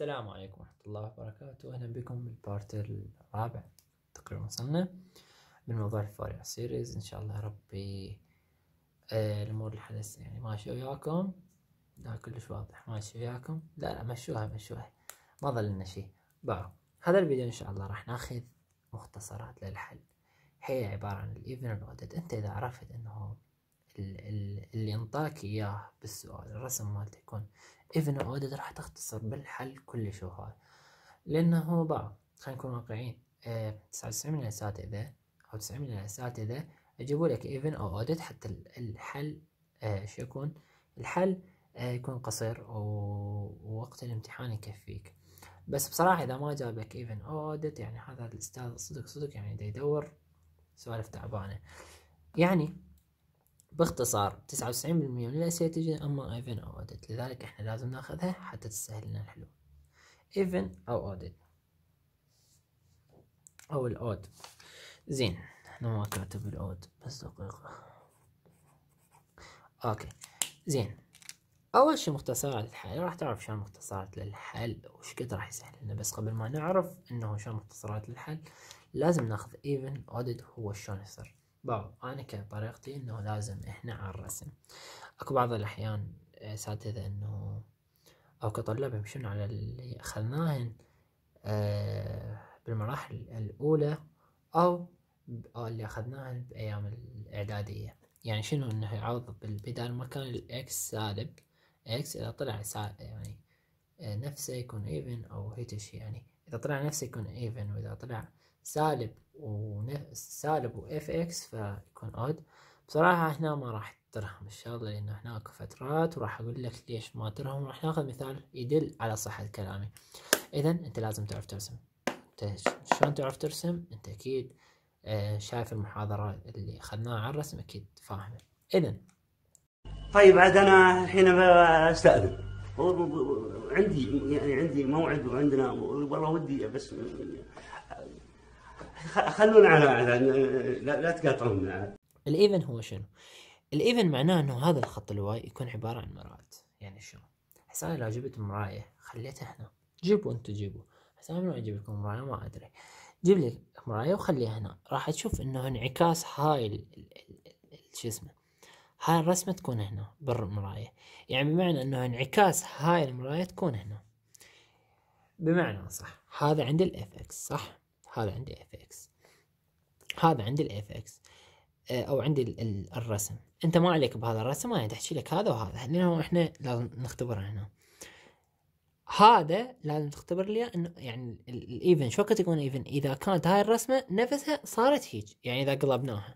السلام عليكم ورحمة الله وبركاته أهلا بكم بالبارت الرابع تقريبا وصلنا من موضوع الفاريع سيريز إن شاء الله ربي آه، الأمور الحدث يعني ماشية وياكم لا كلش واضح ماشي وياكم لا لا مشوها مشوها ما ظل لنا شيء باعوا هذا الفيديو إن شاء الله راح ناخذ مختصرات للحل هي عبارة عن الإيفن نودد أنت إذا عرفت أنه اللي انطاك إياه بالسؤال الرسم مالته يكون ايفن عودت راح تختصر بالحل كل هاي لأنه بعض خلينا نكون واقعيين آه، تسعة وتسعين من الأساتذة أو تسعين من الأساتذة يجيبوا لك ايفن أو أودت حتى الحل آه، شو يكون الحل آه، يكون قصير ووقت الامتحان يكفيك بس بصراحة إذا ما جاب لك ايفن اودت يعني هذا الأستاذ صدق صدق يعني دا يدور سوالف تعبانة يعني باختصار تسعة وتسعين بالمية من الأسئلة تجي أما إيفن أو audit لذلك إحنا لازم ناخذها حتى تسهل لنا الحلول إيفن أو audit أو الأود زين إحنا ما كاتب الأود بس دقيقة أوكي زين أول شي مختصرات الحل راح تعرف شنو مختصرات للحل وش قد راح يسهل لنا بس قبل ما نعرف إنه شنو مختصرات للحل لازم ناخذ إيفن أودت هو شلون يصير باو أنا كطريقتي إنه لازم إحنا على الرسم أكو بعض الأحيان أساتذة آه، إنه أو كطلاب يمشون على اللي أخذناهن أه بالمراحل الأولى أو اللي أخذناهن بأيام الإعدادية يعني شنو إنه يعوض بالبداية ما كان الإكس سالب إكس إذا طلع سالب يعني آه، نفسه يكون ايفن أو هيتش يعني إذا طلع نفسه يكون ايفن وإذا طلع سالب و واف اكس فيكون اود بصراحة هنا ما راح ترهم ان شاء الله لانه هناك فترات وراح اقول لك ليش ما ترهم راح ناخذ مثال يدل على صحة كلامي اذا انت لازم تعرف ترسم شلون تعرف ترسم انت اكيد آه، شايف المحاضرة اللي اخذناها على الرسم اكيد فاهمه اذا طيب عاد انا الحين استاذن عندي يعني عندي موعد وعندنا والله ودي بس خلونا على على لا, لا تقاطعونا الايفن هو شنو؟ الايفن معناه انه هذا الخط الواي يكون عباره عن مرايات يعني شنو؟ حسابي لو جبت مرايه خليتها هنا جيبوا انتم جيبوا حسابي ما اجيب لكم مرايه ما ادري جيب لي مرايه وخليها هنا راح تشوف انه انعكاس هاي شو اسمه هاي الرسمه تكون هنا بالمرايه يعني بمعنى انه انعكاس هاي المرايه تكون هنا بمعنى صح هذا عند الاف اكس صح هذا عندي اف اكس هذا عندي الاف اكس آه، او عندي الرسم انت ما عليك بهذا الرسم انا تحكي لك هذا وهذا لانه احنا لازم نختبره هنا هذا لازم تختبر لي انه يعني الايفن شو وقت تكون ايفن اذا كانت هاي الرسمه نفسها صارت هيج يعني اذا قلبناها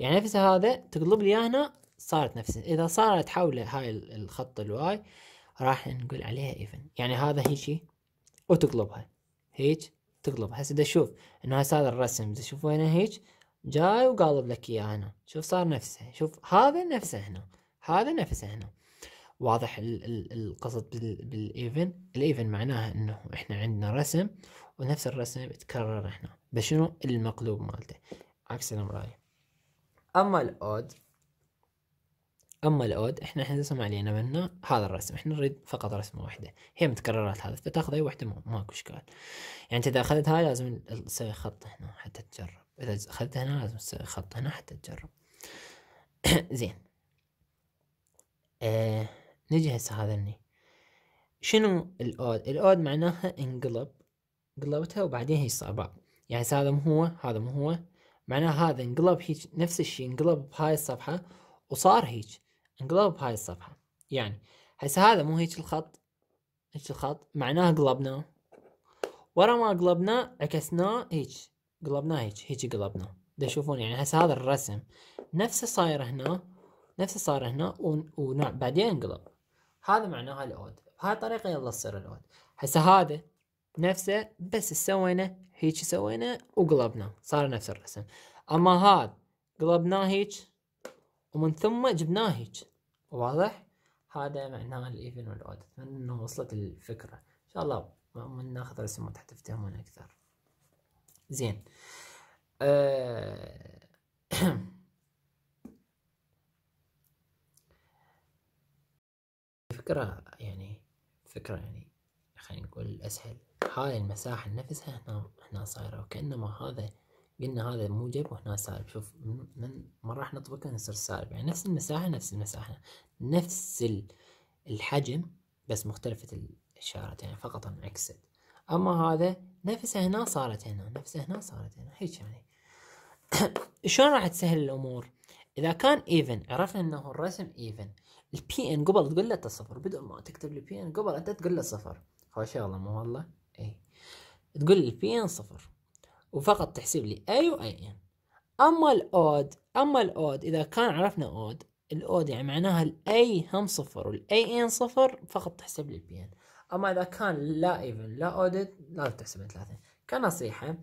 يعني نفس هذا تقلب لي هنا صارت نفسها اذا صارت حول هاي الخط الواي راح نقول عليها ايفن يعني هذا هيجي وتقلبها هيج تقلب هسه شوف انه هسه هذا الرسم شوف وين هيك جاي وقالب لك اياه هنا شوف صار نفسه شوف هذا نفسه هنا هذا نفسه هنا واضح القصد بالايفن الايفن معناها انه احنا عندنا رسم ونفس الرسم يتكرر هنا بس شنو المقلوب مالته عكس الامراي اما الاود اما الاود احنا الحين رسم علينا منه هذا الرسم احنا نريد فقط رسمه واحده هي متكررات هذا فتاخذ اي واحده ماكو اشكال يعني انت اذا اخذت هاي لازم تسوي خط هنا حتى تجرب اذا اخذت هنا لازم تسوي خط هنا حتى تجرب زين آه نجي هسه هذا هني شنو الاود الاود معناها انقلب قلبتها وبعدين هي صار بعض يعني هذا مو هو هذا مو هو معناه هذا انقلب هيك نفس الشيء انقلب بهاي الصفحه وصار هيك انقلب بهاي الصفحة يعني هسه هذا مو هيك الخط هيك الخط معناه قلبناه ورا ما قلبناه عكسناه هيك قلبناه هيك هيك قلبناه تشوفون يعني هسه هذا الرسم نفسه صاير هنا نفسه صار هنا ونوع بعدين انقلب هذا معناها الاود بهاي الطريقة يلا تصير الاود هسه هذا نفسه بس سوينا هيك سوينا وقلبنا صار نفس الرسم اما هذا قلبناه هيك ومن ثم جبناه هيك واضح هذا معناه الايفن والاود اتمنى انه وصلت الفكره ان شاء الله من ناخذ رسومات حتى تفهمون اكثر زين أه فكرة يعني فكرة يعني خلينا نقول أسهل هاي المساحة نفسها هنا هنا صايرة وكأنما هذا قلنا هذا موجب وهنا سالب شوف من ما راح نطبقه نصير سالب يعني نفس المساحة نفس المساحة نفس الحجم بس مختلفة الإشارات يعني فقط انعكست أما هذا نفسه هنا صارت هنا نفسه هنا صارت هنا هيك يعني شلون راح تسهل الأمور إذا كان ايفن عرفنا إنه الرسم ايفن البي ان قبل تقول له صفر بدون ما تكتب البي ان قبل أنت تقول له صفر هو شغلة مو والله إي تقول البي ان صفر وفقط تحسب لي أي وأي إن أما الأود أما الأود إذا كان عرفنا أود الأود يعني معناها الأي هم صفر والأي إن صفر فقط تحسب لي البي إن أما إذا كان لا إيفن لا أودد لا تحسب ثلاثة كنصيحة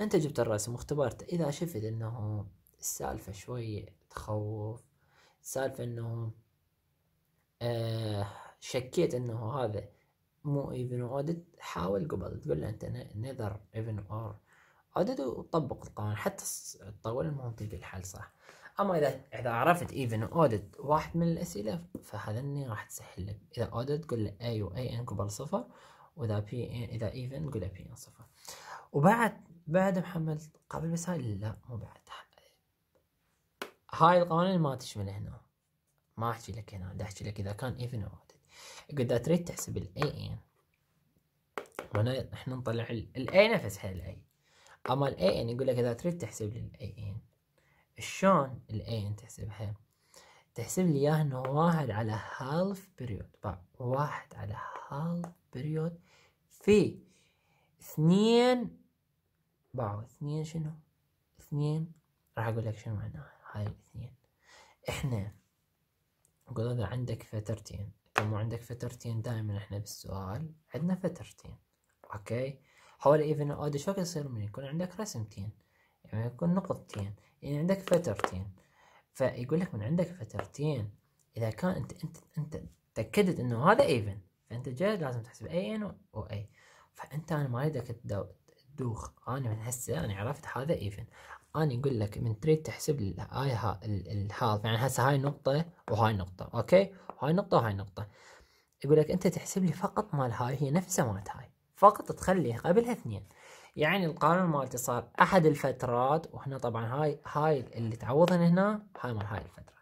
أنت جبت الرسم واختبرته إذا شفت أنه السالفة شوي تخوف سالفه أنه آه شكيت أنه هذا مو ايفن اودت حاول قبل تقول له انت نذر ايفن اور عدد وطبق القانون حتى تطول المعطيك الحل صح اما اذا اذا عرفت ايفن اودت واحد من الاسئله فهذا اني راح تسهل لك اذا اودت قول له اي واي ان قبل صفر واذا بي اذا ايفن قول له بي ان صفر وبعد بعد محمد قبل بس هاي لا مو بعد هاي القوانين ما تشمل هنا ما احكي لك هنا بدي احكي لك اذا كان ايفن اودت اذا تريد تحسب الاي ان احنا نطلع الاي نفسها الاي اما الاي يعني ان يقول لك اذا تريد تحسب لي الاي ان شلون الاي ان تحسبها تحسب لي اياها انه واحد على half period طيب، واحد على half period في اثنين باعوا اثنين شنو اثنين راح اقول لك شنو معناها هاي الاثنين احنا نقول اذا عندك فترتين اذا طيب، مو عندك فترتين دائما احنا بالسؤال عندنا فترتين اوكي حول ايفن اود شو يصير من يكون عندك رسمتين يعني يكون نقطتين يعني عندك فترتين فيقول لك من عندك فترتين اذا كان انت انت انت تاكدت انه هذا ايفن فانت جاي لازم تحسب اي ان و اي فانت انا ما اريدك تدوخ انا من هسه انا عرفت هذا ايفن انا اقول لك من تريد تحسب لي هاي ها الهاف يعني هسه هاي نقطه وهاي نقطه اوكي هاي نقطه وهاي نقطه يقول لك انت تحسب لي فقط مال هاي هي نفسها مالت هاي فقط تخليه قبلها اثنين يعني القانون مالتي صار احد الفترات وهنا طبعا هاي هاي اللي تعوضن هنا هاي مال هاي الفتره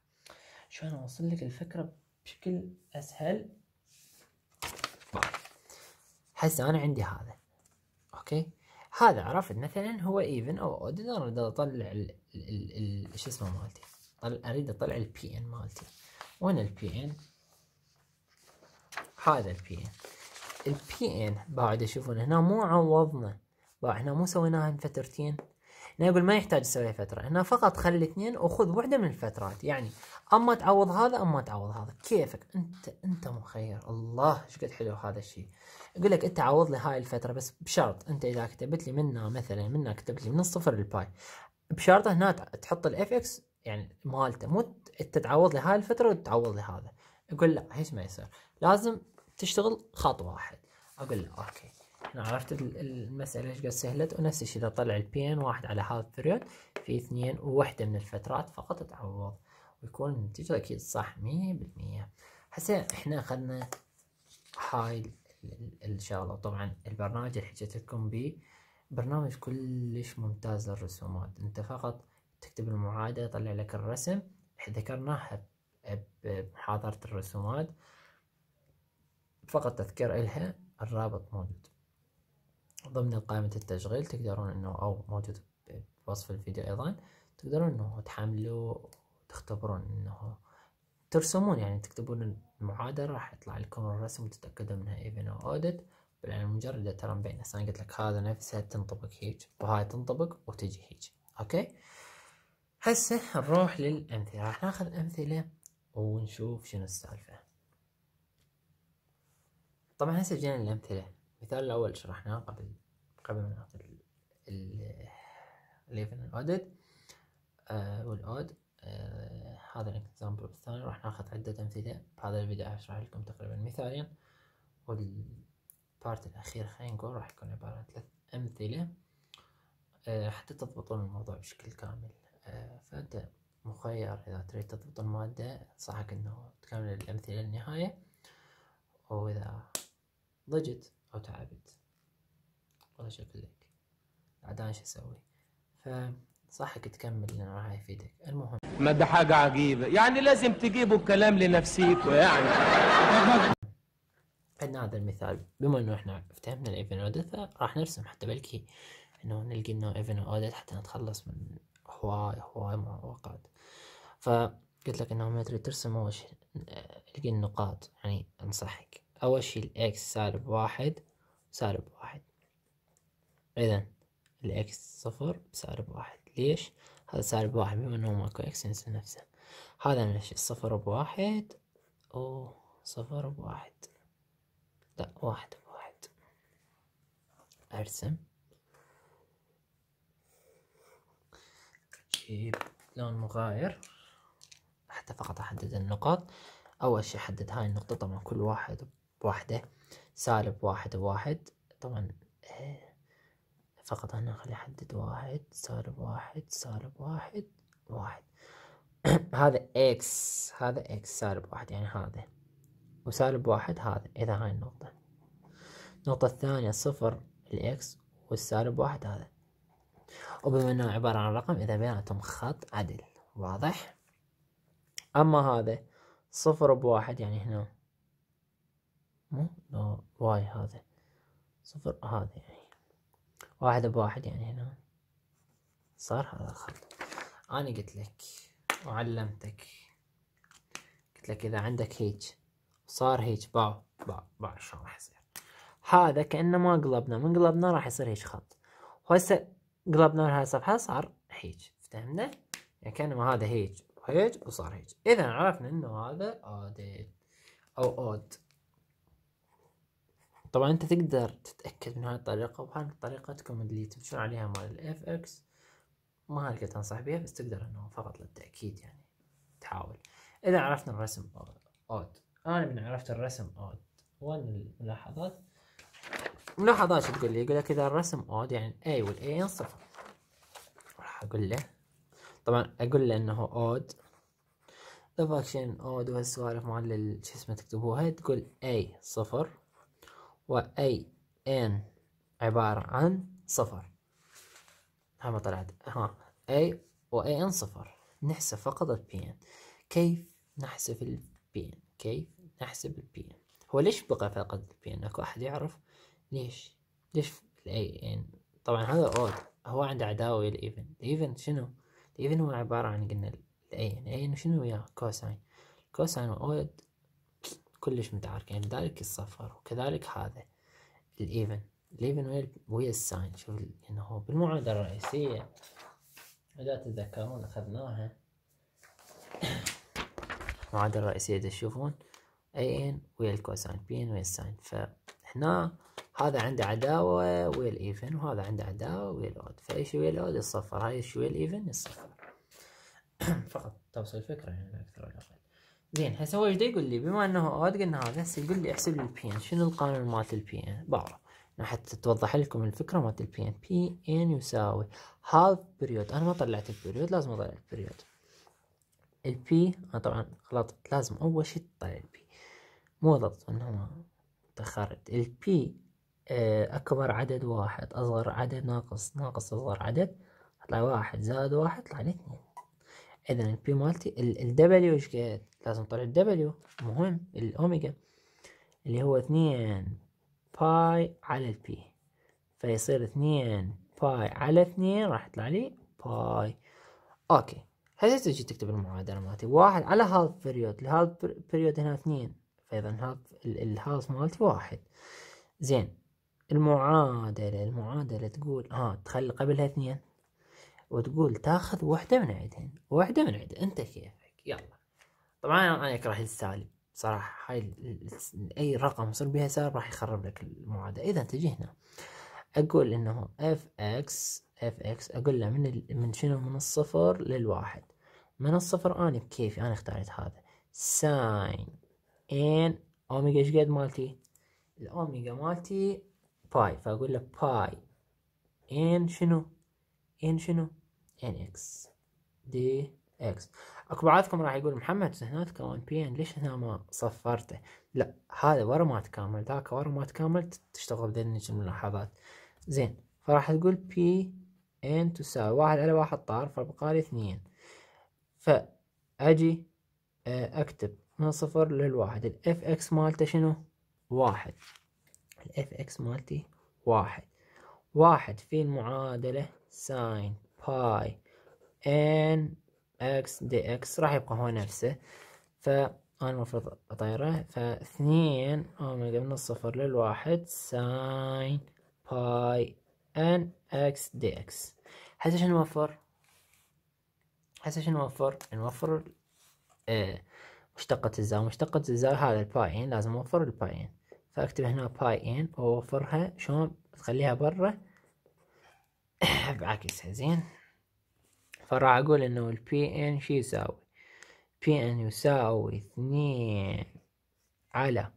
شلون اوصل لك الفكره بشكل اسهل هسه انا عندي هذا اوكي هذا عرفت مثلا هو ايفن او اود انا اريد اطلع شو اسمه مالتي اريد اطلع البي ان مالتي وين البي ان هذا البي ان البي ان بعد يشوفون هنا مو عوضنا بقى احنا مو سويناها فترتين هنا يقول ما يحتاج تسويها فترة هنا فقط خلي الاثنين وخذ وحده من الفترات يعني اما تعوض هذا اما تعوض هذا كيفك انت انت مخير الله ايش قد حلو هذا الشيء يقول لك انت عوض لي هاي الفترة بس بشرط انت اذا كتبت لي منها مثلا منها كتبت لي من الصفر للباي بشرط هنا تحط الاف اكس يعني مالته مو انت تعوض لي هاي الفترة وتعوض لي هذا يقول لا هيش ما يصير لازم تشتغل خط واحد اقول له اوكي هنا عرفت المسألة ايش قد سهلت ونفس الشيء اذا طلع ان واحد على هذا البريود في اثنين ووحدة من الفترات فقط تعوض ويكون النتيجة اكيد صح مية بالمية هسه احنا اخذنا هاي الشغلة طبعا البرنامج اللي حكيت لكم بيه برنامج كلش ممتاز للرسومات انت فقط تكتب المعادلة يطلع لك الرسم ذكرناها بمحاضرة الرسومات فقط تذكير إلها الرابط موجود ضمن قائمة التشغيل تقدرون انه او موجود بوصف الفيديو ايضا تقدرون انه تحملوا تختبرون انه ترسمون يعني تكتبون المعادلة راح يطلع لكم الرسم وتتأكدون منها ايفن او اودت لأن مجرد ترى بين هسه انا قلت لك هذا نفسها تنطبق هيج وهاي تنطبق وتجي هيج اوكي هسه نروح للأمثلة راح ناخذ أمثلة ونشوف شنو السالفة طبعا هسه جينا الأمثلة المثال الأول شرحناه قبل قبل ما نعطي الليفن الأودد والأود هذا الإكزامبل الثاني راح ناخذ عدة أمثلة بهذا الفيديو أشرح لكم تقريبا مثالين والبارت الأخير خلينا نقول راح يكون عبارة عن ثلاث أمثلة آه، حتى تضبطون الموضوع بشكل كامل آه، فأنت مخير إذا تريد تضبط المادة أنصحك إنه تكمل الأمثلة للنهاية وإذا ضجت أو تعبت والله شكل لك بعد ايش اسوي فصحك تكمل لان راح يفيدك المهم ما ده حاجة عجيبة يعني لازم تجيبوا الكلام لنفسيكوا يعني عندنا هذا المثال بما انه احنا افتهمنا الايفن اودت راح نرسم حتى بلكي انه نلقي انه ايفن اودت حتى نتخلص من هواي هواي معوقات فقلت لك انه ما تريد ترسم اول شيء نلقي النقاط يعني انصحك أول شيء الإكس سالب واحد سالب واحد إذا الإكس صفر بسالب واحد ليش؟ هذا سالب واحد بما إنه ماكو إكس ينسى نفسه هذا من الشيء صفر بواحد أو صفر بواحد لا واحد بواحد أرسم جيب لون مغاير حتى فقط أحدد النقاط أول شي أحدد هاي النقطة طبعا كل واحد بوحده سالب واحد بواحد طبعا آه، فقط هنا خلي أحدد واحد سالب واحد سالب واحد واحد هذا اكس هذا اكس سالب واحد يعني هذا وسالب واحد هذا إذا هاي النقطة النقطة الثانية صفر الاكس والسالب واحد هذا وبما أنه عبارة عن رقم إذا بيناتهم خط عدل واضح أما هذا صفر بواحد يعني هنا مو لا واي هذا صفر هذا يعني واحد بواحد يعني هنا صار هذا الخط أنا قلت لك وعلمتك قلت لك إذا عندك هيج صار هيج باو باو با شلون راح يصير هذا كأنه ما قلبنا من قلبنا راح يصير هيج خط وهسه قلبنا من هاي الصفحة صار هيج فهمنا؟ يعني كانه هذا هيج وهيج وصار هيج إذا عرفنا إنه هذا اودد أو أود طبعا انت تقدر تتأكد من هاي الطريقة وهذه الطريقة تكون اللي تمشون عليها مال الاف اكس ما هلك انصح بيها بس تقدر انه فقط للتأكيد يعني تحاول اذا عرفنا الرسم اود انا من عرفت الرسم اود وين الملاحظات ملاحظات شو تقول لي يقول لك اذا الرسم اود يعني اي والاي يعني صفر راح اقول له طبعا اقول له انه اود ذا فاكشن اود وهالسوالف مال شو اسمه تكتبوها تقول اي صفر و أي إن عبارة عن صفر ها ما طلعت ها أي و أي إن صفر نحسب فقط البي إن كيف نحسب البي إن كيف نحسب البي إن هو ليش بقى فقط البي إن أكو أحد يعرف ليش ليش الأي إن طبعا هذا أود هو عنده عداوة الإيفن الإيفن شنو الإيفن هو عبارة عن قلنا الأي إن أي إن شنو وياه كوساين كوساين وأود كلش متعاركين يعني لذلك الصفر وكذلك هذا الايفن الايفن ويا الساين شوف انه يعني بالمعادله الرئيسيه اذا تتذكرون اخذناها المعادله الرئيسيه تشوفون اي ان ويا الكوساين بي ان ويا الساين فهنا هذا عنده عداوة ويا الايفن وهذا عنده عداوة ويا الاود فاي شيء ويا الاود يصفر هاي شيء ويا الايفن يصفر فقط توصل الفكرة يعني اكثر ولا اقل زين هسه هو ايش يقول لي بما انه اود قلنا هذا هسه يقول لي احسب لي البي ان شنو القانون مالت البي ان بعرف حتى توضح لكم الفكره مالت البي ان بي ان يساوي هاف بريود انا ما طلعت البريود لازم اطلع البريود البي انا آه طبعا غلطت لازم اول شيء تطلع البي مو غلط انه تاخرت البي آه، اكبر عدد واحد اصغر عدد ناقص ناقص اصغر عدد طلع واحد زائد واحد طلع لي اثنين اذا البي مالتي الدبليو ايش قد لازم طلع الدبليو مهم الاوميجا اللي هو اثنين باي على البي فيصير اثنين باي على اثنين راح يطلع لي باي اوكي هسه تجي تكتب المعادلة مالتي واحد على هالف بريود الهالف بريود هنا اثنين فاذا هالف الهالف مالتي واحد زين المعادلة المعادلة تقول ها تخلي قبلها اثنين وتقول تاخذ واحدة من عندهن واحدة من عندهن انت كيفك يلا طبعا انا اكره السالب صراحة هاي اي رقم يصير بها سالب راح يخرب لك المعادلة اذا تجي هنا اقول انه اف اكس اف اكس اقول له من ال... من شنو من الصفر للواحد من الصفر انا بكيفي انا اختاريت هذا ساين ان اوميجا ايش قد مالتي الاوميجا مالتي باي فاقول له باي ان شنو ان شنو ان اكس دي اكس اكو بعضكم راح يقول محمد هنا تكون بي ان ليش هنا ما صفرته لا هذا ورا ما تكامل ذاك ورا ما تكامل تشتغل بذني الملاحظات زين فراح تقول بي ان تساوي واحد على واحد طار فبقالي اثنين فاجي آه، اكتب من صفر للواحد الاف اكس مالته شنو واحد الاف اكس مالتي واحد واحد في المعادلة ساين باي ان اكس دي اكس راح يبقى هو نفسه فأنا المفروض أطيره فاثنين أوميجا من الصفر للواحد ساين باي ان اكس دي اكس هسه شنو نوفر؟ هسه شنو نوفر؟ نوفر يعني نوفر آه، مشتقة الزاوية مشتقة الزاوية هذا الباي ان لازم اوفر الباي ان فاكتب هنا باي ان واوفرها شلون بتخليها برا بعكسها زين فراح اقول انه البي ان شو يساوي بي يساوي اثنين على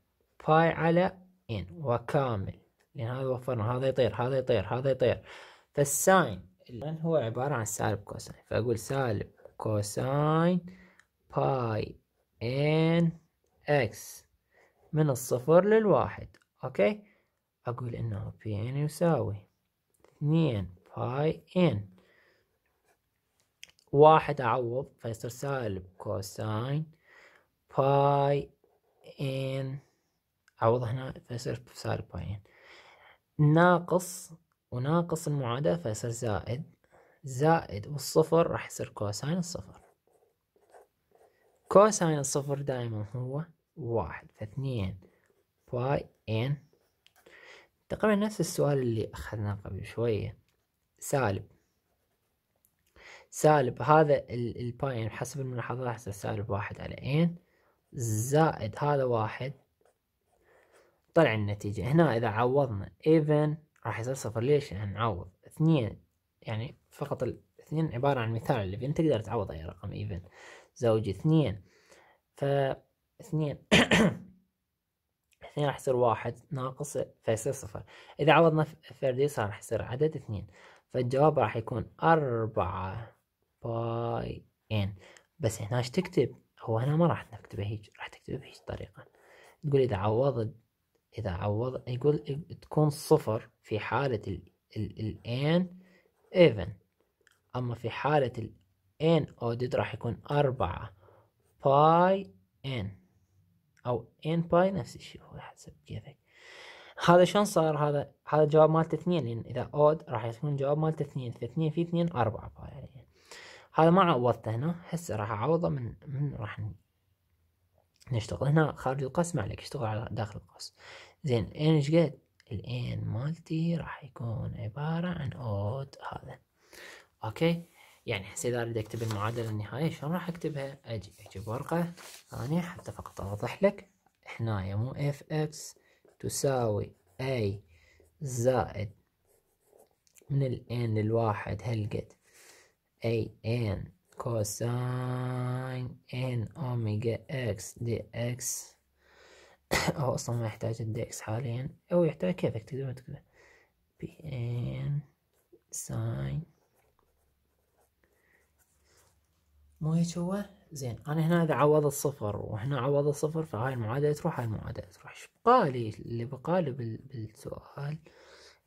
باي على ان وكامل لان هذا وفرنا هذا يطير هذا يطير هذا يطير فالساين هو عبارة عن سالب كوساين فأقول سالب كوساين باي ان اكس من الصفر للواحد اوكي اقول انه بي ان يساوي اثنين باي ان واحد أعوض فيصير سالب كوساين باي ان أعوض هنا فيصير سالب باي ان ناقص وناقص المعادلة فيصير زائد زائد والصفر راح يصير كوساين الصفر كوساين الصفر دائما هو واحد فاثنين باي ان تقريبا نفس السؤال اللي أخذناه قبل شوية سالب سالب هذا الباين يعني حسب راح حسب سالب واحد على n زائد هذا واحد طلع النتيجة هنا إذا عوضنا even راح يصير صفر ليش؟ لأن نعوض اثنين يعني فقط الاثنين عبارة عن مثال اللي فين تقدر تعوض أي رقم even زوج اثنين فا اثنين اثنين راح يصير واحد ناقص فيصير صفر إذا عوضنا فردي صار راح يصير عدد اثنين فالجواب راح يكون أربعة باي إن بس هنا ايش تكتب هو هنا ما راح تكتبه هيك راح تكتبه بهيج طريقة تقول إذا عوضت إذا عوض يقول تكون صفر في حالة ال ال إن إيفن أما في حالة ال إن أودد راح يكون أربعة باي إن أو إن باي نفس الشيء هو حسب كيفك هذا شلون صار هذا هذا الجواب مالته اثنين لان اذا اود راح يكون الجواب مالته اثنين فاثنين في اثنين اربعة يعني هذا ما عوضته هنا هسه راح اعوضه من من راح نشتغل هنا خارج القوس ما عليك اشتغل على داخل القوس زين الان إيه ايش قد الان مالتي راح يكون عبارة عن اود هذا اوكي يعني هسه اذا اريد اكتب المعادلة النهائية شلون راح اكتبها اجي اجيب ورقة ثانية حتى فقط اوضح لك هنا مو اف اكس تساوي أي زائد من الان الواحد هلقد أي ان كوساين ان أوميجا إكس دي إكس او أصلا ما يحتاج الدي إكس حاليا أو يحتاج كيفك تقدر تكتبه بي ان ساين مو هيك هو؟ زين انا هنا اذا عوض الصفر وهنا عوض الصفر فهاي المعادله تروح هاي المعادله تروح ايش بقالي اللي بقالي بالسؤال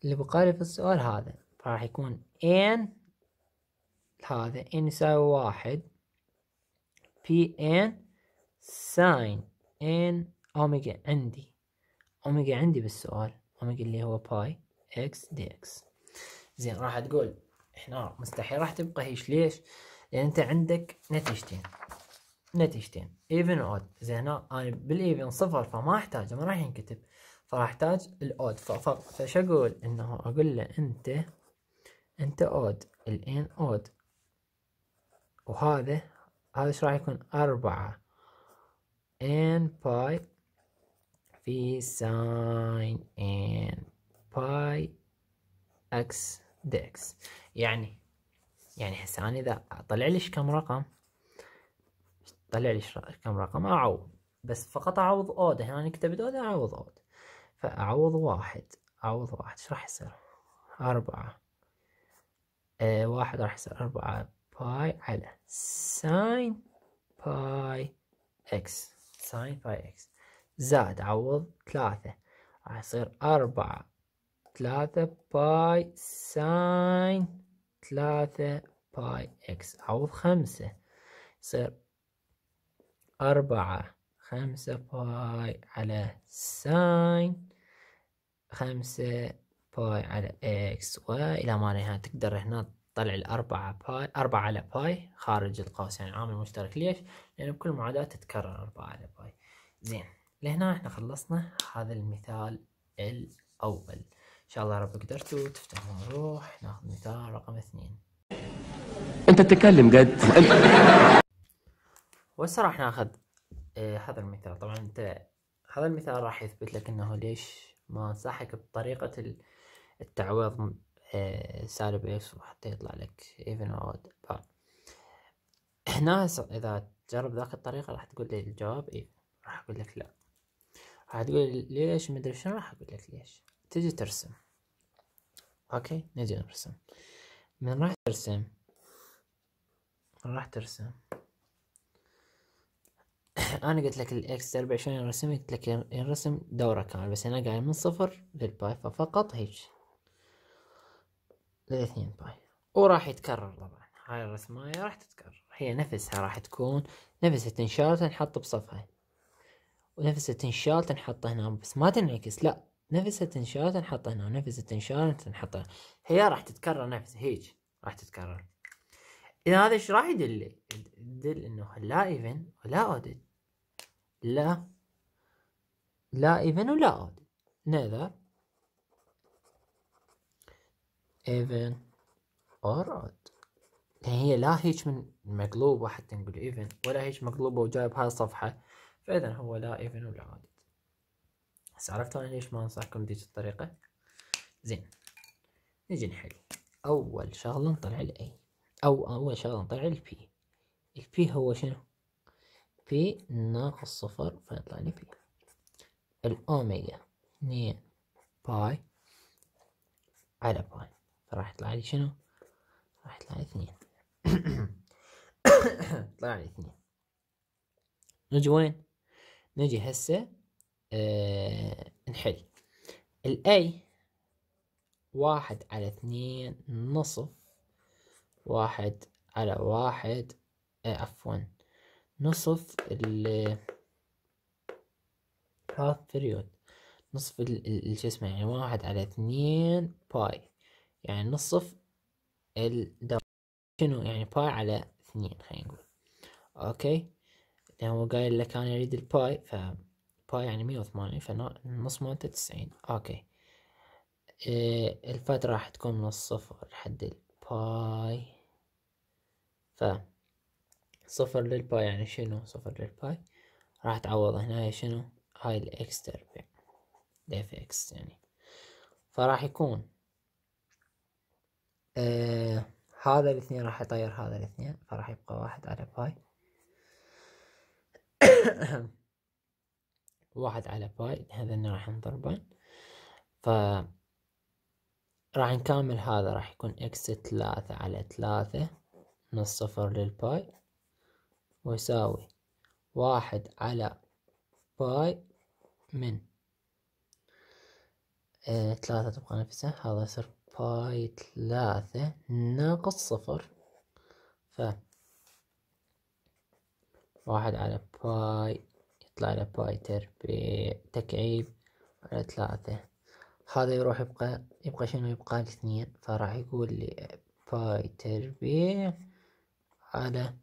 اللي بقالي في السؤال هذا فراح يكون ان هذا ان يساوي واحد بي ان ساين ان اوميجا عندي اوميجا عندي بالسؤال اوميجا اللي هو باي اكس دي اكس زين راح تقول هنا مستحيل راح تبقى هيش ليش؟ لان انت عندك نتيجتين نتيجتين ايفن odd زين هنا انا بالايفن صفر فما احتاج ما راح ينكتب فراح احتاج الاود فش اقول انه اقول له انت انت اود الان اود وهذا هذا ايش راح يكون أربعة ان باي في ساين ان باي اكس دي اكس يعني يعني هسه انا اذا طلع ليش كم رقم طلع لي كم رقم اعوض بس فقط اعوض اود هنا كتبت اود اعوض اود فاعوض واحد اعوض واحد ايش راح يصير اربعة آه واحد راح يصير اربعة باي على ساين باي اكس ساين باي اكس زائد عوض ثلاثة راح يصير أربعة ثلاثة باي ساين ثلاثة باي اكس عوض خمسة يصير أربعة خمسة باي على ساين خمسة باي على إكس وإلى ما نهاية تقدر هنا تطلع الأربعة باي أربعة على باي خارج القوس يعني عامل مشترك ليش؟ لأن بكل معادلات تتكرر أربعة على باي زين لهنا احنا خلصنا هذا المثال الأول إن شاء الله رب قدرتوا تفتحوا روح ناخذ مثال رقم اثنين أنت تتكلم قد وهسه راح ناخذ آه هذا المثال طبعا انت هذا المثال راح يثبت لك انه ليش ما انصحك بطريقة التعويض آه سالب اكس وحتى يطلع لك ايفن اود بار هنا اذا تجرب ذاك الطريقة راح تقول لي الجواب اي راح اقول لك لا راح تقول ليش مدري شنو راح اقول لك ليش تجي ترسم اوكي نجي نرسم من راح ترسم من راح ترسم انا قلت لك الاكس 24 شلون ينرسم قلت لك ينرسم دوره كامل بس انا قاعد من صفر للباي ففقط هيك للاثنين باي وراح يتكرر طبعا هاي الرسماية راح تتكرر هي نفسها راح تكون نفس التنشال تنحط بصفها ونفس التنشال تنحط هنا بس ما تنعكس لا نفس التنشال تنحط هنا ونفس التنشال تنحط هنا هي راح تتكرر نفسها هيج راح تتكرر اذا هذا ايش راح يدل يدل انه لا ايفن ولا اودد لا لا even ولا odd neither even or odd يعني هي لا هيج من مقلوبة حتى نقول even ولا هيج مقلوبة وجايب هاي الصفحة فإذا هو لا even ولا odd هسه عرفتوا أنا ليش ما أنصحكم بذيك الطريقة زين نجي نحل أول شغلة نطلع الـ A أو أول شغلة نطلع الـ P الـ P هو شنو في ناقص صفر فيطلع لي الأوميجا اثنين باي على باي فراح يطلع لي شنو؟ راح يطلع لي اثنين طلع لي اثنين نجي وين؟ نجي هسه آه نحل الاي واحد على اثنين نصف واحد على واحد آه، عفوا نصف ال half period نصف اسمه يعني واحد على اثنين باي يعني نصف ال شنو يعني باي على اثنين خلينا نقول اوكي لأن هو قايل لك أنا أريد الباي ف باي يعني مية وثمانين فالنص مالته تسعين اوكي آه، الفترة راح تكون من الصفر لحد الباي ف صفر للباي يعني شنو صفر للباي راح تعوض هنا شنو هاي الاكس تربيع الاف اكس يعني فراح يكون آه هذا الاثنين راح يطير هذا الاثنين فراح يبقى واحد على باي واحد على باي هذا اللي راح نضربن ف راح نكمل هذا راح يكون اكس ثلاثة على ثلاثة من الصفر للباي ويساوي واحد على باي من آه ثلاثة تبقى نفسها هذا يصير باي ثلاثة ناقص صفر ف واحد على باي يطلع على باي تربيع تكعيب على ثلاثة هذا يروح يبقى يبقى شنو يبقى الاثنين فراح يقول لي باي تربيع على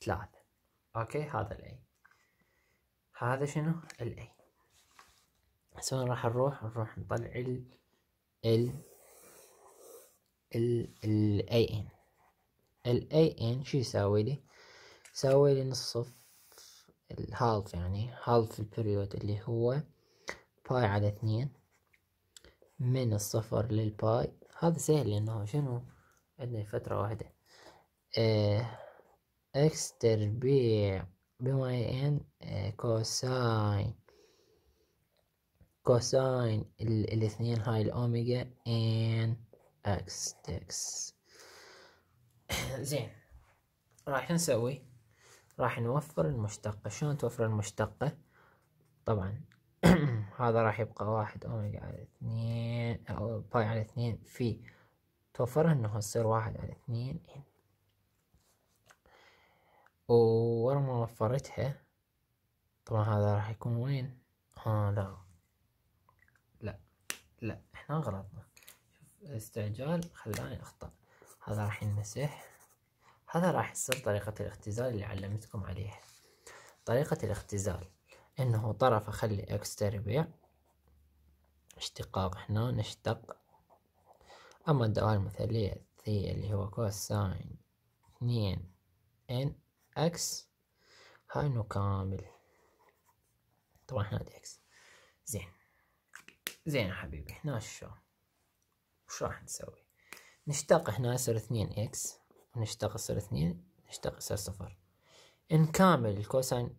ثلاثة اوكي هذا الاي هذا شنو الاي هسه راح نروح نروح نطلع ال ال ال الاي ان الاي ان شو يساوي لي يساوي لي نصف الهالف يعني هالف البريود اللي هو باي على اثنين من الصفر للباي هذا سهل لانه شنو عندنا فترة واحدة آه اكس تربيع بواي ان كوساين كوساين الاثنين هاي الاوميجا ان اكس اكس زين راح نسوي راح نوفر المشتقة شلون توفر المشتقة طبعا هذا راح يبقى واحد اوميجا على اثنين او باي على اثنين في توفرها انه يصير واحد على اثنين ان وورا ما وفرتها طبعا هذا راح يكون وين ها لا لا لا احنا غلطنا استعجال خلاني اخطأ هذا راح ينمسح هذا راح يصير طريقة الاختزال اللي علمتكم عليها طريقة الاختزال انه طرف اخلي اكس تربيع اشتقاق هنا نشتق اما الدوائر المثلية الثية اللي هو كوساين اثنين ان اكس هاي انه كامل طبعا احنا دي اكس زين زين يا حبيبي هنا شو وش راح نسوي نشتق هنا يصير اثنين اكس ونشتق يصير اثنين نشتق يصير صفر نكامل الكوساين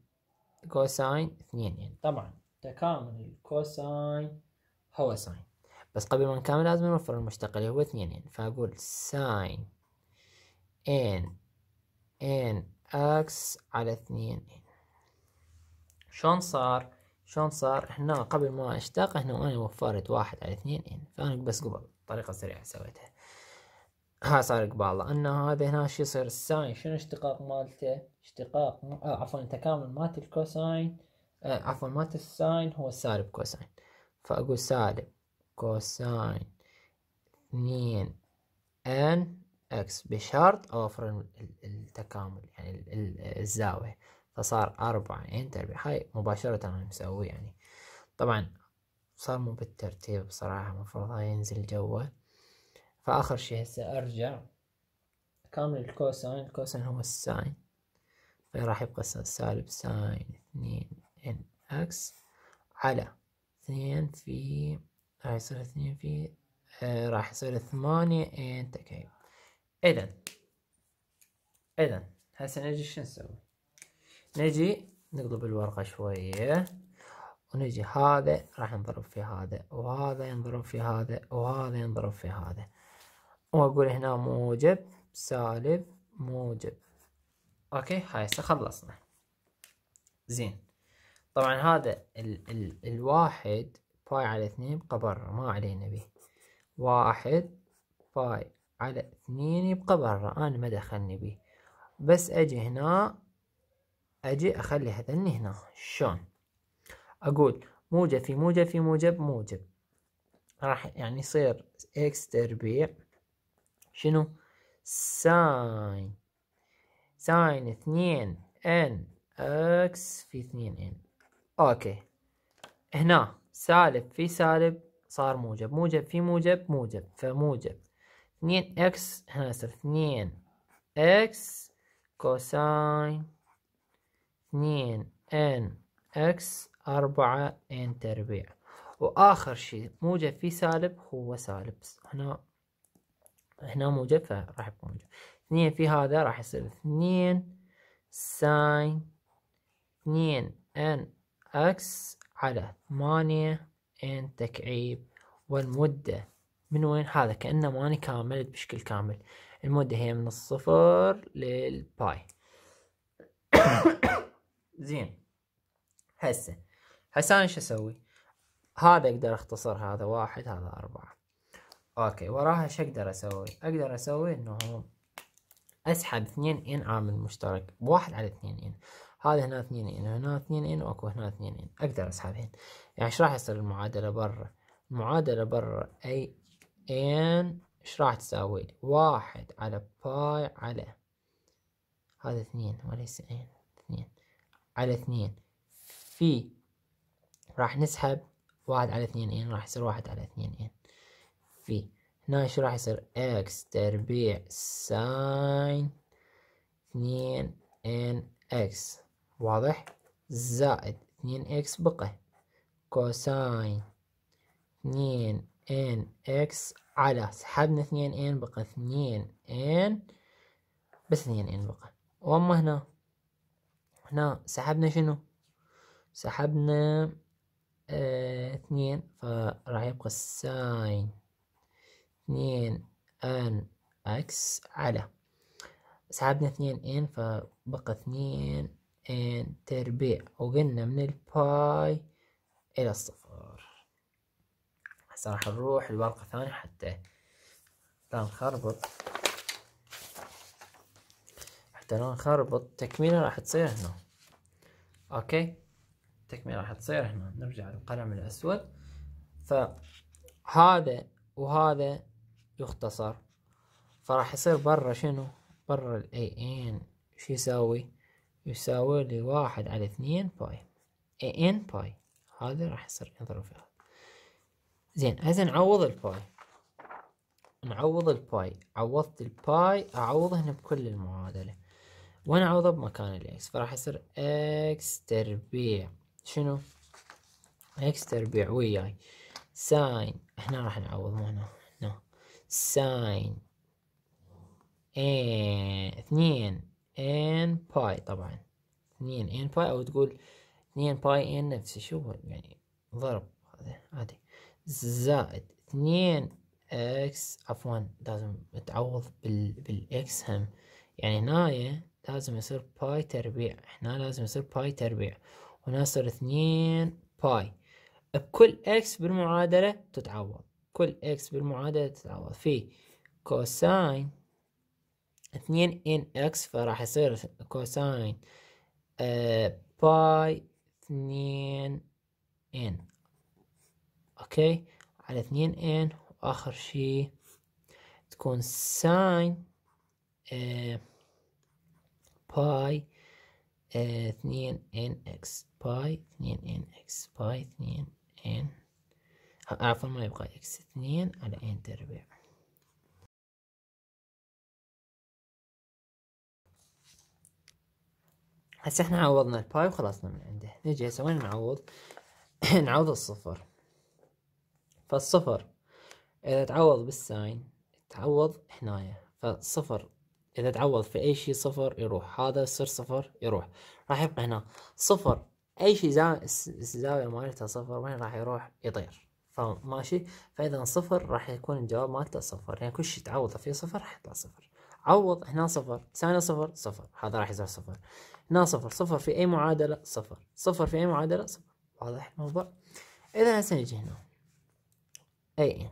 كوساين اثنين يعني طبعا تكامل الكوساين هو ساين بس قبل ما نكمل لازم نوفر المشتق اللي هو اثنين يعني فاقول ساين ان ان اكس على اثنين شلون صار شلون صار هنا قبل ما اشتاق هنا انا وفرت واحد على اثنين ان فانا بس قبل طريقة سريعة سويتها ها صار قبالة ان هذا هنا شو يصير الساين شنو اشتقاق مالته اشتقاق م... آه عفوا تكامل مالت الكوساين آه عفوا مالت الساين هو سالب كوساين فاقول سالب كوساين اثنين ان اكس بشرط اوفر التكامل يعني الزاوية فصار أربعة انتر هاي مباشرة أنا مسوي يعني طبعا صار مو بالترتيب بصراحة المفروض هاي ينزل جوا فآخر شي هسه أرجع كامل الكوساين الكوساين هو الساين فراح يبقى سالب ساين اثنين ان اكس على اثنين في راح يصير اثنين في آه راح يصير ثمانية ان تكعيب اذا اذا هسه نجي شو نسوي نجي نقلب الورقة شوية ونجي هذا راح نضرب في هذا وهذا ينضرب في هذا وهذا ينضرب في هذا واقول هنا موجب سالب موجب اوكي هاي هسه خلصنا زين طبعا هذا ال ال الواحد باي على اثنين بقى برا ما علينا به واحد باي على اثنين يبقى برا انا ما دخلني بيه بس اجي هنا اجي اخلي هذني هنا شلون اقول موجب في موجب في موجب موجب راح يعني يصير اكس تربيع شنو ساين ساين اثنين ان اكس في اثنين ان اوكي هنا سالب في سالب صار موجب موجب في موجب موجب فموجب اثنين اكس احنا نصير اثنين اكس كوساين اثنين ان اكس اربعة ان تربيع واخر شيء موجب في سالب هو سالب هنا هنا موجب فراح يكون موجب اثنين في هذا راح يصير اثنين ساين اثنين ان اكس على ثمانية ان تكعيب والمدة من وين هذا كأنه ماني كامل بشكل كامل المدة هي من الصفر للباي زين هسه هسه انا شو اسوي هذا اقدر اختصر هذا واحد هذا اربعة اوكي وراها شو اقدر اسوي اقدر اسوي انه اسحب اثنين ان عامل مشترك واحد على اثنين ان هذا هنا اثنين ان هنا اثنين ان واكو هنا اثنين ان اقدر اسحبهن يعني ايش راح يصير المعادلة برا المعادلة برا اي ان ايش راح تساوي لي واحد على باي على هذا اثنين وليس ان اثنين على اثنين في راح نسحب واحد على اثنين ان راح يصير واحد على اثنين ان في هنا ايش راح يصير اكس تربيع ساين اثنين ان اكس واضح زائد اثنين اكس بقى كوساين اثنين ان اكس على سحبنا 2 ان بقى 2 ان بس 2 ان بقى واما هنا هنا سحبنا شنو سحبنا آه، اثنين آه فراح يبقى ساين اثنين ان اكس على سحبنا اثنين ان فبقى اثنين ان تربيع وقلنا من الباي الى الصفر بس راح نروح لورقة ثانية حتى لا نخربط حتى لا نخربط تكملة راح تصير هنا اوكي التكملة راح تصير هنا نرجع للقلم الاسود فهذا وهذا يختصر فراح يصير برا شنو برا الاي ان شو يساوي يساوي لي واحد على اثنين باي اي ان باي هذا راح يصير اضرب زين هسه نعوض الباي نعوض الباي عوضت الباي اعوضه هنا بكل المعادله وانا اعوضه بمكان الاكس فراح يصير اكس تربيع شنو اكس تربيع وياي ساين هنا راح نعوض مو هنا هنا ساين اثنين ان باي طبعا اثنين ان باي او تقول اثنين باي ان نفس شو يعني ضرب هذا عادي زائد اثنين اكس عفوا لازم تعوض بال بالاكس هم يعني هنايا لازم يصير باي تربيع هنا لازم يصير باي تربيع هنا يصير اثنين باي بكل اكس بالمعادلة تتعوض كل اكس بالمعادلة تتعوض في كوساين اثنين ان اكس فراح يصير كوساين آه باي اثنين ان اوكي على اثنين ان واخر شي تكون ساين آه، باي آه، اثنين ان اكس باي اثنين ان اكس باي اثنين ان عفوا ما يبقى اكس اثنين على ان تربيع هسه احنا عوضنا الباي وخلصنا من عنده نجي هسه وين نعوض نعوض الصفر فالصفر إذا تعوض بالساين تعوض هنايا فالصفر إذا تعوض في أي شيء صفر يروح هذا يصير صفر يروح راح يبقى هنا صفر أي شيء زا... الزاوية مالتها صفر وين راح يروح يطير فماشي فإذا صفر راح يكون الجواب مالته صفر يعني كل شيء تعوضه فيه صفر راح يطلع صفر عوض هنا صفر ساين صفر صفر هذا راح يصير صفر هنا صفر صفر في أي معادلة صفر صفر في أي معادلة صفر واضح الموضوع إذا هسه نجي هنا اي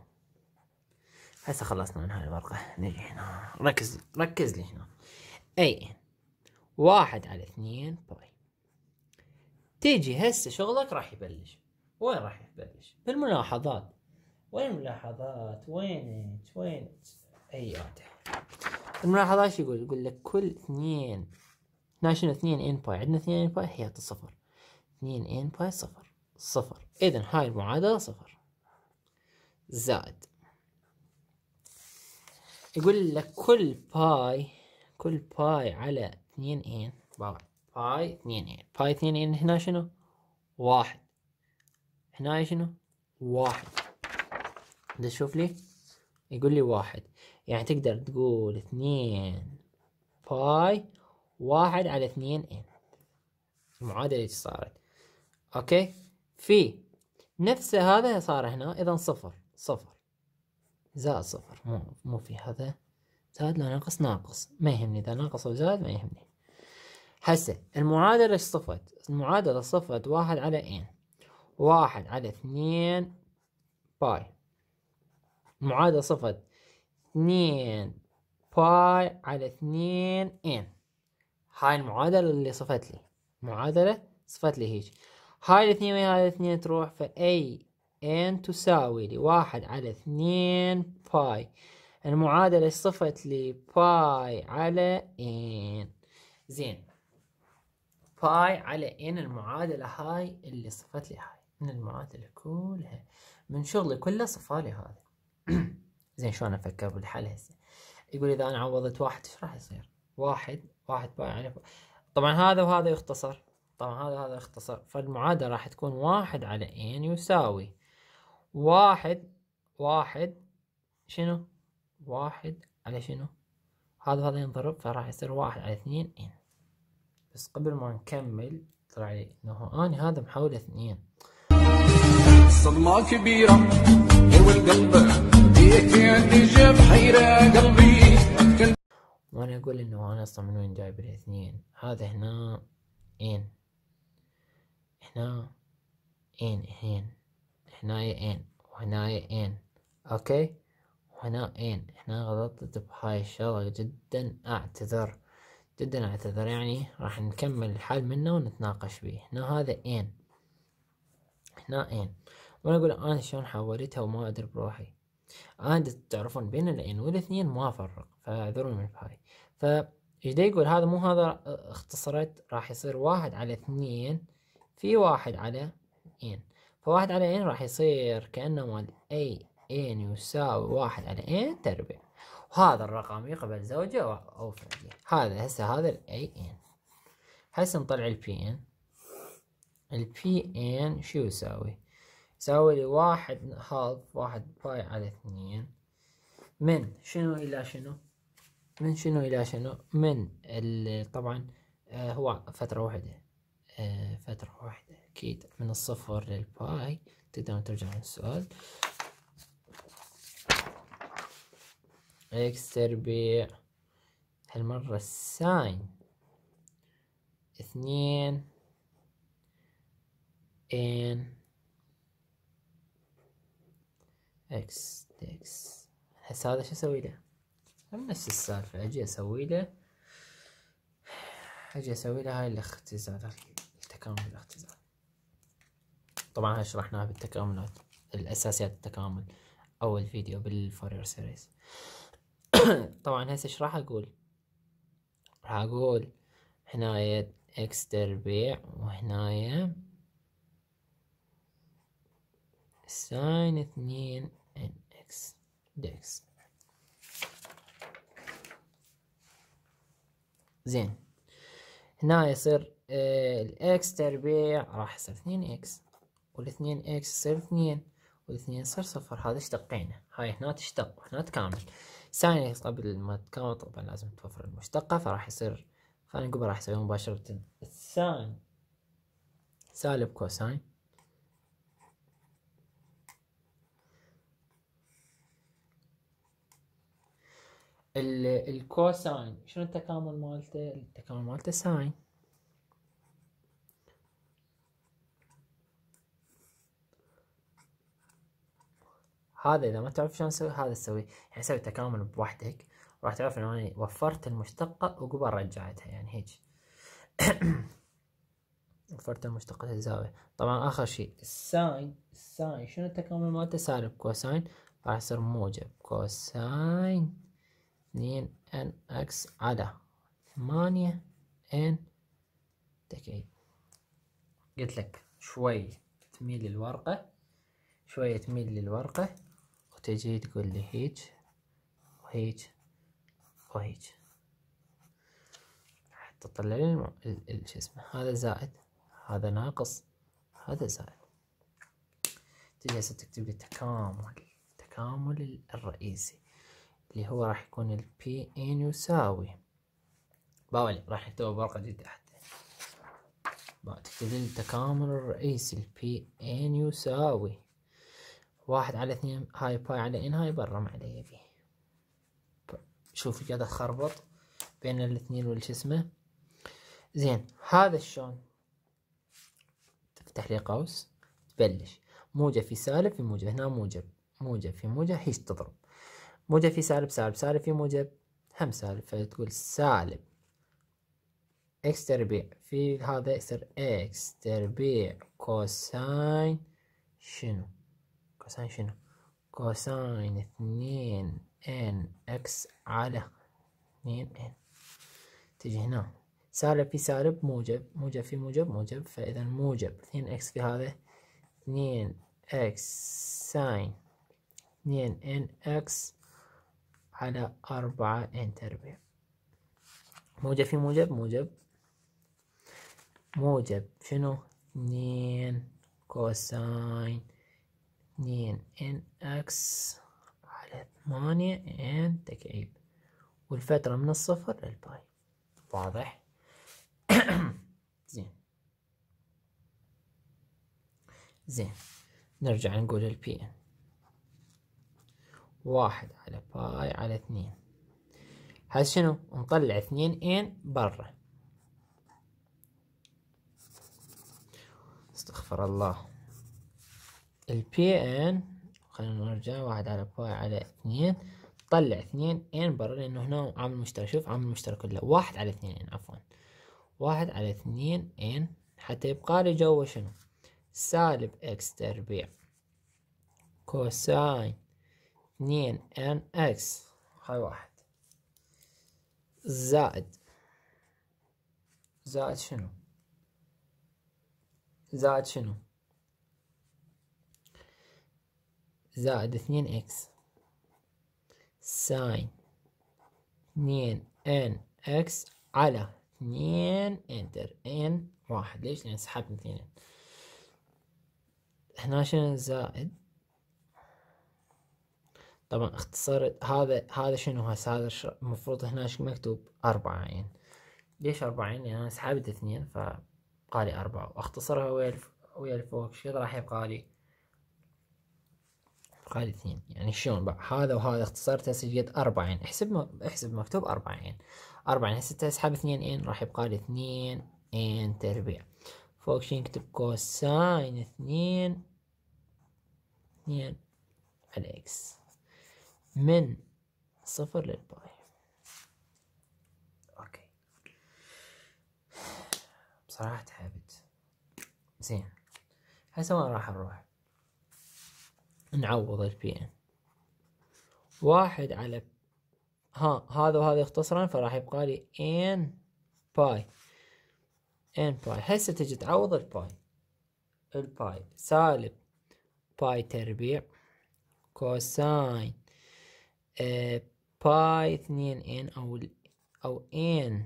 هسه خلصنا من هاي الورقة نجي هنا ركز ركز لي هنا اي واحد على اثنين باي طيب. تيجي هسه شغلك راح يبلش وين راح يبلش بالملاحظات وين الملاحظات وين وين اياته الملاحظات شو يقول يقول لك كل اثنين هنا شنو اثنين ان باي عندنا اثنين ان باي هي صفر اثنين ان باي صفر صفر اذا هاي المعادلة صفر زائد يقول لك كل باي كل باي على 2 ان باي 2 ان باي 2 ان هنا شنو؟ واحد هنا شنو؟ واحد تشوف لي يقول لي واحد يعني تقدر تقول 2 باي واحد على 2 ان المعادلة ايش صارت اوكي في نفس هذا صار هنا اذا صفر صفر زائد صفر مو مو في هذا زائد لا ناقص ناقص ما يهمني اذا ناقص او زائد ما يهمني هسه المعادلة ايش صفت؟ المعادلة صفت واحد على ان واحد على اثنين باي المعادلة صفت اثنين باي على اثنين ان هاي المعادلة اللي صفت لي معادلة صفت لي هيج هاي الاثنين وهاي هاي الاثنين تروح فاي ان تساوي لواحد على اثنين باي المعادلة صفت لي باي على ان زين باي على ان المعادلة هاي اللي صفت لي هاي من المعادلة كلها من شغلي كله صفها لي هذا زين شلون افكر بالحل هسه يقول اذا انا عوضت واحد ايش راح يصير؟ واحد واحد باي على طبعا هذا وهذا يختصر طبعا هذا هذا اختصر فالمعادلة راح تكون واحد على ان يساوي واحد واحد شنو واحد على شنو هذا هذا ينضرب فراح يصير واحد على اثنين ان بس قبل ما نكمل طلع لي انه اني هذا محول اثنين صدمة كبيرة والقلب يكاد جاب حيرة قلبي وانا اقول انه انا اصلا من وين جايب الاثنين هذا هنا ان هنا ان هين هنايا ايه ان وهنايا ايه ان اوكي وهنا ان هنا غلطت بهاي الشغلة جدا اعتذر جدا اعتذر يعني راح نكمل الحل منه ونتناقش بيه هنا هذا ان هنا ان وانا اقول انا شلون حولتها وما ادري بروحي آه، انا تعرفون بين الان والاثنين ما افرق فاعذروني من بهاي ف ايش يقول هذا مو هذا اختصرت راح يصير واحد على اثنين في واحد على ان فواحد على n راح يصير كأنه مال أي n يساوي واحد على n تربيع وهذا الرقم يقبل زوجة أو فردية هذا هسه هذا الاي n هسه نطلع البي n البي n شو يساوي يساوي لي واحد هاف واحد باي على اثنين من شنو إلى شنو من شنو إلى شنو من طبعا آه، هو فترة واحدة آه، فترة واحدة أكيد من الصفر للباي تقدرون ترجعون السؤال إكس تربيع هالمرة ساين اثنين ان اكس دكس هس هذا شو اسوي له؟ نفس السالفة اجي اسوي له اجي اسوي له هاي الاختزال التكامل الاختزال طبعا شرحناها بالتكاملات الأساسيات التكامل أول فيديو بالفورير سيريز طبعا هسه ايش راح أقول راح أقول هنايا اكس تربيع وهنايا ساين اثنين ان اكس دكس زين هنا يصير آه، الاكس تربيع راح يصير اثنين اكس والاثنين اكس يصير اثنين والاثنين يصير صفر هذا اشتقينا هاي هنا تشتق وهنا تكامل ثانية قبل ما تكامل طبعا لازم توفر المشتقة فراح يصير خلينا نقول راح أسوي مباشرة الساين سالب كوساين الكوساين شنو التكامل مالته؟ التكامل مالته ساين هذا اذا ما تعرف شلون تسوي هذا تسوي يعني سوي تكامل بوحدك راح تعرف انه انا وفرت المشتقة وقبل رجعتها يعني هيج وفرت المشتقة الزاوية طبعا اخر شيء الساين الساين شنو التكامل مالته سالب كوساين راح يصير موجب كوساين اثنين ان اكس على ثمانية ان تكي قلت لك شوي تميل للورقة شوية تميل للورقة تجي تقول لي هيج وهيج وهيج حتى تطلع لي شو اسمه هذا زائد هذا ناقص هذا زائد تجي هسه تكتب لي تكامل التكامل الرئيسي اللي هو راح يكون ال بي ان يساوي باولي راح نكتبه بورقة جديدة حتى تكتب لي التكامل الرئيسي ال بي ان يساوي واحد على اثنين هاي باي على ان هاي برا ما على يبي شوفي قاعد تخربط بين الاثنين اسمه زين هذا شلون تفتح لي قوس تبلش موجب في سالب في موجب هنا موجب موجب في موجب هيش تضرب موجب في سالب سالب سالب في موجب هم سالب فتقول سالب اكس تربيع في هذا يصير اكس تربيع كوساين شنو كوساين شنو كوساين اثنين ان اكس على اثنين ان تجي هنا سالب في سالب موجب موجب في موجب موجب فاذا موجب اثنين اكس في هذا اثنين اكس ساين اثنين ان اكس على أربعة ان تربيع موجب في موجب موجب موجب شنو اثنين كوساين 2 ان اكس على ثمانية ان تكعيب والفترة من الصفر للباي واضح زين زين نرجع نقول البي ان واحد على باي على اثنين هذا شنو نطلع اثنين ان برا استغفر الله البي ان خلينا نرجع واحد على باي على اثنين طلع اثنين ان برا لانه هنا عامل مشترك شوف عامل مشترك كله واحد على اثنين ان عفوا واحد على اثنين ان حتى يبقى لي جوا شنو سالب اكس تربيع كوساين اثنين ان اكس هاي واحد زائد زائد شنو زائد شنو زائد اثنين اكس ساين اثنين ان اكس على اثنين انتر ان واحد ليش؟ لأن سحبت اثنين هنا شنو زائد طبعا اختصرت هذا هذا شنو هسه هذا المفروض هنا مكتوب أربعة عين ليش أربعة عين؟ لأن أنا سحبت اثنين فبقالي أربعة واختصرها ويا الفوق شقد راح يبقالي قال اثنين يعني شلون بقى هذا وهذا اختصرته سجلت اربع عين احسب م... احسب مكتوب اربعين اربعين اربع عين ستة اسحب اثنين ان راح يبقى لي اثنين ان تربيع فوق شي نكتب كوساين اثنين اثنين على اكس من صفر للباي اوكي بصراحة تعبت زين هسه وين راح نروح نعوض البي ان واحد على ها هذا وهذا يختصران فراح يبقى لي ان باي ان باي هسه تجي تعوض الباي الباي سالب باي تربيع كوساين آه، باي اثنين ان او او ان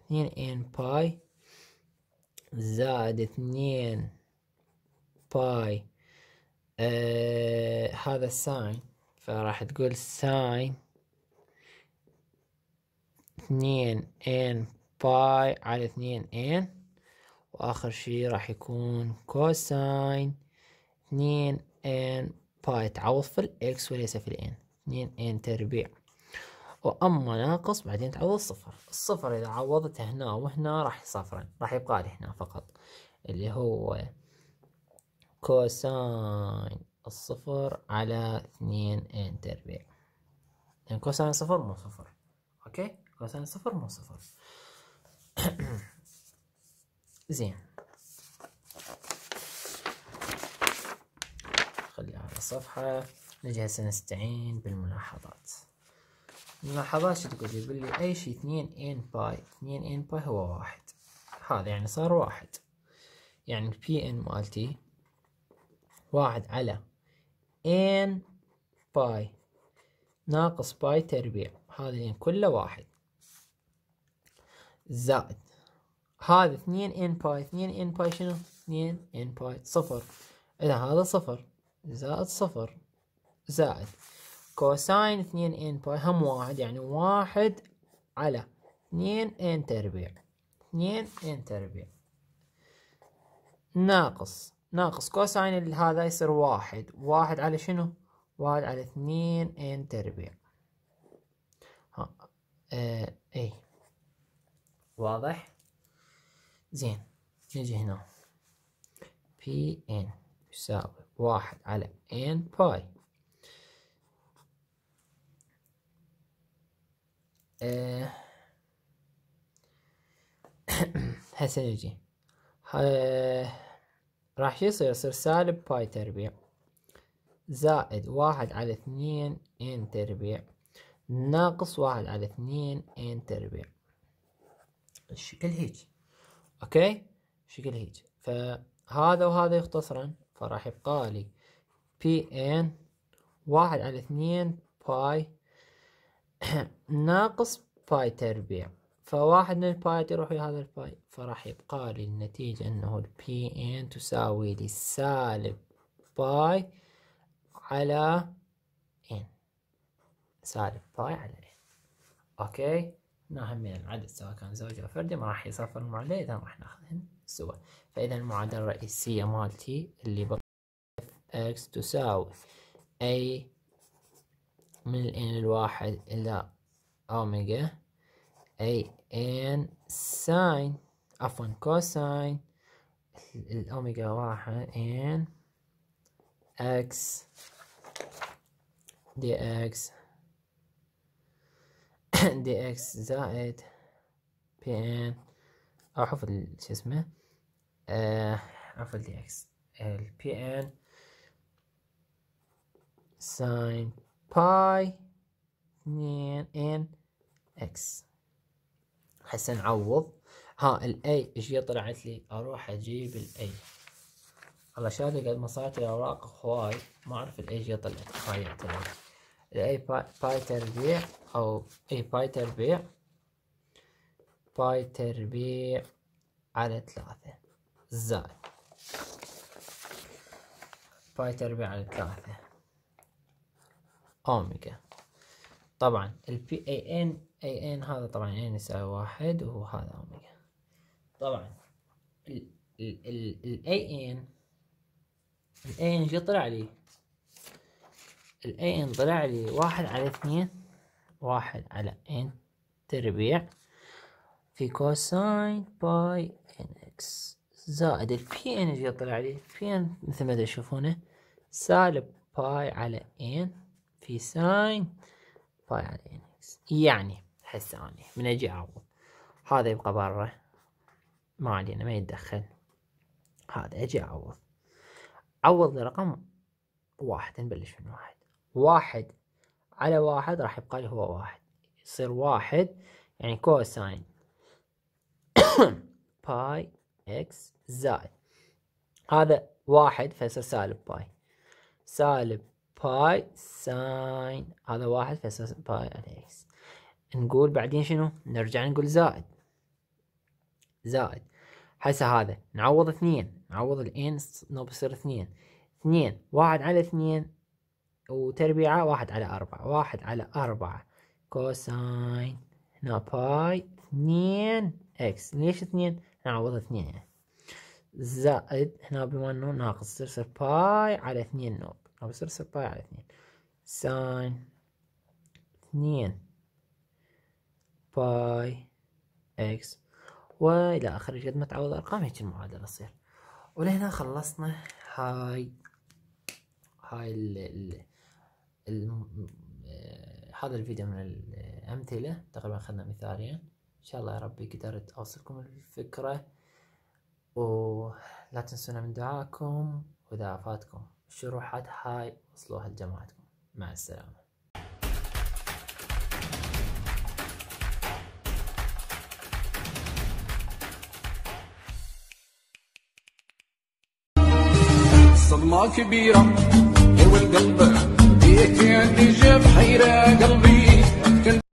اثنين ان باي زائد اثنين باي آه هذا الساين فراح تقول ساين اثنين ان باي على اثنين ان واخر شي راح يكون كوساين اثنين ان باي تعوض في الاكس وليس في الان اثنين ان تربيع واما ناقص بعدين تعوض صفر الصفر اذا عوضته هنا وهنا راح يصفرن راح يبقى لي هنا فقط اللي هو كوساين الصفر على اثنين ان بي لأن يعني كوساين صفر مو صفر اوكي كوساين صفر مو صفر زين خليها على الصفحة نجي هسه نستعين بالملاحظات الملاحظات شو تقول يقول لي اي شيء اثنين ان باي اثنين ان باي هو واحد هذا يعني صار واحد يعني البي ان مالتي واحد على ان باي ناقص باي تربيع هذا الين كله واحد زائد هذا اثنين ان باي اثنين ان باي شنو اثنين ان باي صفر اذا هذا صفر زائد صفر زائد كوساين اثنين ان باي هم واحد يعني واحد على اثنين ان تربيع اثنين ان تربيع ناقص ناقص كوساين هذا يصير واحد واحد على شنو واحد على اثنين ان تربيع ها اه اي واضح زين نجي هنا بي ان يساوي واحد على ان آه، باي هسه نجي آه، راح يصير سالب باي تربيع زائد واحد على اثنين ان تربيع ناقص واحد على اثنين ان تربيع الشكل هيك اوكي شكل هيك فهذا وهذا يختصرن فراح يبقى لي بي ان واحد على اثنين باي ناقص باي تربيع فواحد من الباي يروح لهذا الباي فراح يبقى لي النتيجة انه البي ان تساوي لي سالب باي على ان سالب باي على ان اوكي هنا همين العدد سواء كان زوجي او فردي ما راح يصفر المعادلة اذا راح ناخذهن سوا فاذا المعادلة الرئيسية مالتي اللي بقى اكس تساوي اي من الان الواحد الى اوميجا أي إن ساين عفوا كوساين الأوميجا واحد إن إكس دي إكس دي إكس زائد بي إن أو حفظ شو اسمه آه، عفوا دي إكس البي إن ساين باي اثنين إن إكس هسه نعوض ها الاي ايش طلعت لي اروح اجيب الاي علشان قد ما صارت الاوراق هواي ما اعرف الاي جي طلعت هاي الاي باي تربيع او اي باي تربيع باي تربيع على ثلاثة زائد باي تربيع على ثلاثة اوميجا طبعا البي اي ان اي ان إيه، هذا طبعا ان يساوي يعني واحد وهذا اوميجا طبعا الاي إيه، ان الاي ان شو طلع لي الاي ان طلع لي واحد على اثنين واحد على ان تربيع في كوساين باي ان اكس زائد البي ان ايش يطلع لي البي ان مثل ما تشوفونه سالب باي على ان في ساين باي على ان اكس يعني حس اني من اجي اعوض هذا يبقى برا ما علينا يعني، ما يتدخل هذا اجي اعوض عوض لرقم واحد نبلش من واحد واحد على واحد راح يبقى لي هو واحد يصير واحد يعني كوساين باي اكس زائد هذا واحد فيصير سالب باي سالب باي ساين هذا واحد فيصير باي على اكس نقول بعدين شنو نرجع نقول زائد زائد هسه هذا نعوض اثنين نعوض الان نو بصير اثنين اثنين واحد على اثنين وتربيعة واحد على أربعة واحد على أربعة كوساين هنا باي اثنين اكس ليش اثنين؟ نعوض اثنين يعني زائد هنا بما انه ناقص يصير صير باي على اثنين نوب او يصير صير باي على اثنين ساين اثنين باي اكس والى اخره قد ما تعوض ارقام هيك المعادله تصير ولهنا خلصنا هاي هاي ال ال آه، هذا الفيديو من الامثله تقريبا اخذنا مثالين ان شاء الله يا ربي قدرت اوصلكم الفكره ولا تنسونا من دعائكم واذا فاتكم الشروحات هاي وصلوها لجماعتكم مع السلامه صدمة كبيرة القلب بيك يا حيرة قلبي